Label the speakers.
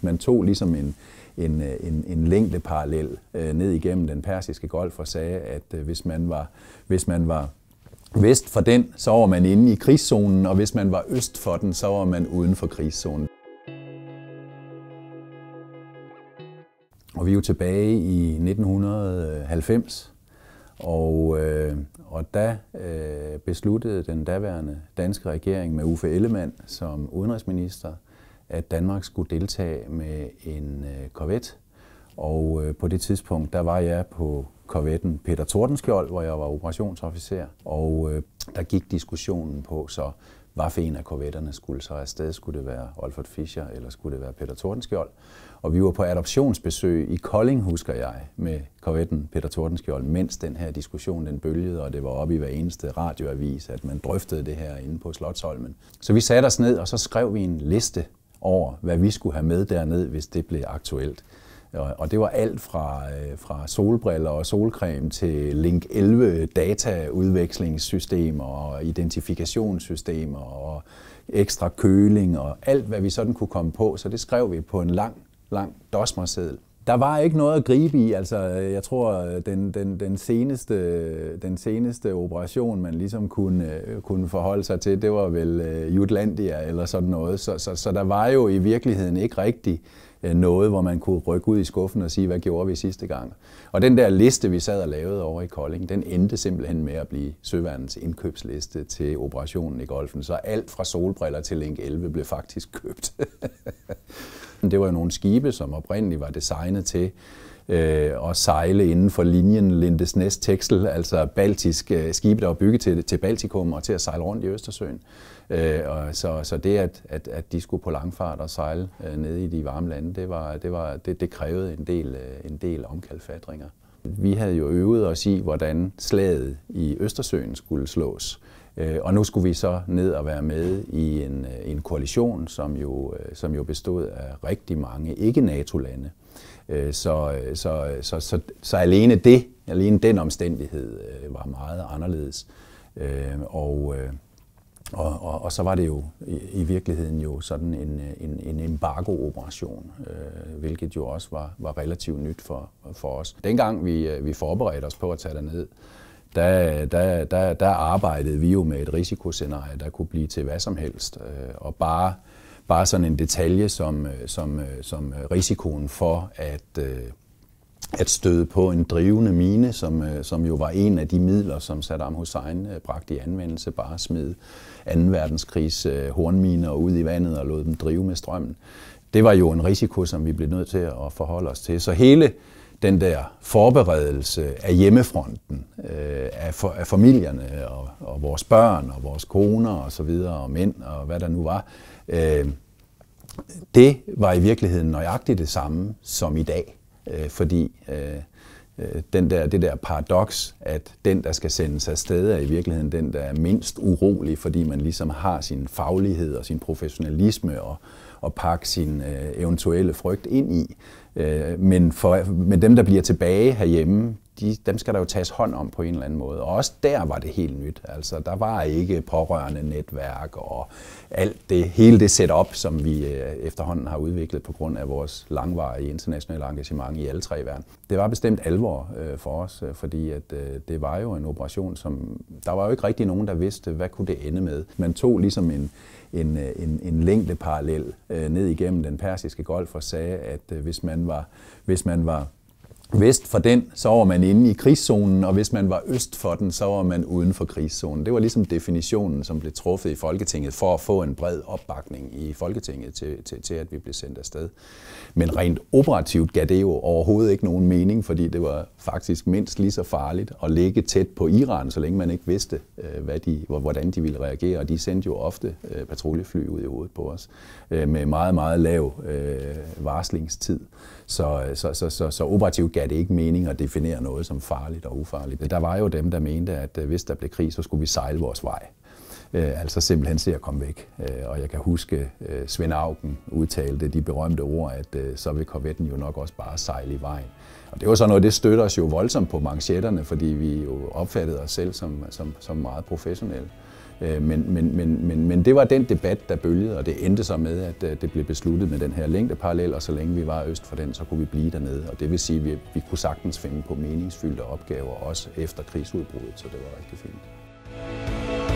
Speaker 1: Man tog ligesom en, en, en, en længdeparallel øh, ned igennem den persiske golf og sagde, at øh, hvis man var, hvis man var vest for den, så var man inde i krigszonen, og hvis man var øst for den, så var man uden for krigszonen. Og vi er jo tilbage i 1990, og, øh, og da øh, besluttede den daværende danske regering med Uffe Ellemann som udenrigsminister, at Danmark skulle deltage med en øh, korvet. Og øh, på det tidspunkt, der var jeg på korvetten Peter Tordenskjold, hvor jeg var operationsofficer. Og øh, der gik diskussionen på, så var for en af korvetterne skulle så afsted? Skulle det være Olfert Fischer, eller skulle det være Peter Tordenskjold? Og vi var på adoptionsbesøg i Kolding, husker jeg, med korvetten Peter Tordenskjold, mens den her diskussion den bølgede, og det var oppe i hver eneste radioavis, at man drøftede det her inde på Slotsholmen. Så vi satte os ned, og så skrev vi en liste over, hvad vi skulle have med derned, hvis det blev aktuelt. Og det var alt fra, øh, fra solbriller og solcreme til Link 11 dataudvekslingssystemer og identifikationssystemer og ekstra køling og alt, hvad vi sådan kunne komme på. Så det skrev vi på en lang, lang dosmerseddel der var ikke noget at gribe i. Altså, øh, jeg tror, øh, den, den, den, seneste, øh, den seneste operation, man ligesom kunne, kunne forholde sig til, det var vel Jutlandia eller sådan noget. Så, så, så der var jo i virkeligheden ikke rigtig Øh, noget, hvor man kunne rykke ud i skuffen og sige, hvad gjorde vi sidste gang? Og den der liste, vi sad og lavede over i Kolding, den endte simpelthen med at blive Søværnens indkøbsliste til operationen i Golfen. Så alt fra solbriller til Link 11 blev faktisk købt. det var jo nogle skibe, som oprindeligt var designet til øh, og sejle inden for linjen Lindesnes Texel, altså baltisk øh, skibe, der var bygget til, til Baltikum og til at sejle rundt i Østersøen. Øh, og så, så det, at, at, at de skulle på langfart og sejle øh, nede i de varme lande, det, var, det, var, det, det krævede en del, øh, en del omkalfatringer. Vi havde jo øvet os i, hvordan slaget i Østersøen skulle slås. Øh, og nu skulle vi så ned og være med i en, øh, en koalition, som jo, øh, som jo bestod af rigtig mange ikke-NATO-lande. Så, så, så, så, så alene det, alene den omstændighed var meget anderledes. Og, og, og, og så var det jo i, virkeligheden jo sådan en, en, en embargo-operation, hvilket jo også var, var relativt nyt for, for os. Dengang vi, vi forberedte os på at tage derned, der, der, der, der arbejdede vi jo med et risikoscenarie, der kunne blive til hvad som helst. Øh, og bare, bare sådan en detalje som, øh, som, øh, som risikoen for at, at støde på en drivende mine, som, som jo var en af de midler, som Saddam Hussein bragte i anvendelse, bare smed 2. verdenskrigs hornminer ud i vandet og lod dem drive med strømmen. Det var jo en risiko, som vi blev nødt til at forholde os til. Så hele, den der forberedelse af hjemmefronten, øh, af, for, af familierne og, og vores børn og vores koner og så videre og mænd og hvad der nu var, øh, det var i virkeligheden nøjagtigt det samme som i dag, øh, fordi øh, øh den der, det der paradoks, at den, der skal sendes afsted, er i virkeligheden den, der er mindst urolig, fordi man ligesom har sin faglighed og sin professionalisme og, og pakke sin øh, eventuelle frygt ind i. Øh, men, for, men dem, der bliver tilbage herhjemme, de, dem skal der jo tages hånd om på en eller anden måde. Og også der var det helt nyt. Altså, der var ikke pårørende netværk og alt det, hele det setup, som vi øh, efterhånden har udviklet på grund af vores langvarige internationale engagement i alle tre verden. Det var bestemt alvor øh, for os, øh, fordi at, det var jo en operation, som der var jo ikke rigtig nogen, der vidste, hvad kunne det ende med. Man tog ligesom en, en, en, en længde parallel ned igennem den persiske golf og sagde, at hvis man var, hvis man var vest for den, så var man inde i krigszonen, og hvis man var øst for den, så var man uden for krigszonen. Det var ligesom definitionen, som blev truffet i Folketinget for at få en bred opbakning i Folketinget til, til, til at vi blev sendt afsted. Men rent operativt gav det jo overhovedet ikke nogen mening, fordi det var faktisk mindst lige så farligt at ligge tæt på Iran, så længe man ikke vidste, øh, hvad de, hvordan de ville reagere. Og de sendte jo ofte øh, patruljefly ud i hovedet på os øh, med meget, meget lav varslingstid. Så, så, så, så, så operativt gav det ikke mening at definere noget som farligt og ufarligt. Der var jo dem, der mente, at øh, hvis der blev krig, så skulle vi sejle vores vej. Øh, altså simpelthen se at komme væk. Øh, og jeg kan huske, at Svend Augen udtalte de berømte ord, at så vil korvetten jo nok også bare sejle i vejen. Og det var så noget, det støtter os jo voldsomt på manchetterne, fordi vi jo opfattede os selv som, som, som meget professionelle. Men, men, men, men, men det var den debat, der bølgede, og det endte så med, at det blev besluttet med den her længdeparallel, og så længe vi var øst for den, så kunne vi blive dernede. Og det vil sige, at vi, vi kunne sagtens finde på meningsfyldte opgaver, også efter krigsudbruddet, så det var rigtig fint.